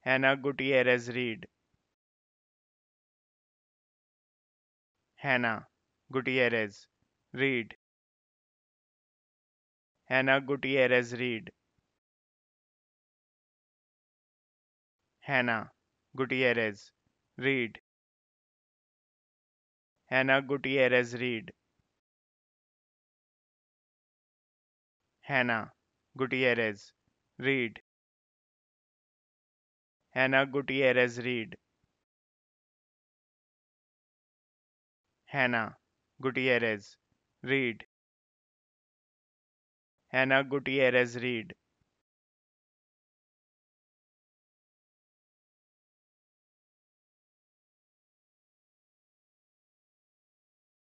Hannah Gutierrez Reed. Hannah Gutierrez Reed. Hannah Gutierrez Reed. Hannah Gutierrez Reed. Hannah Gutierrez Reed. Hannah Gutierrez Reid. Hannah Gutierrez Reed. Hannah Gutierrez Reed. Hannah Gutierrez Reed.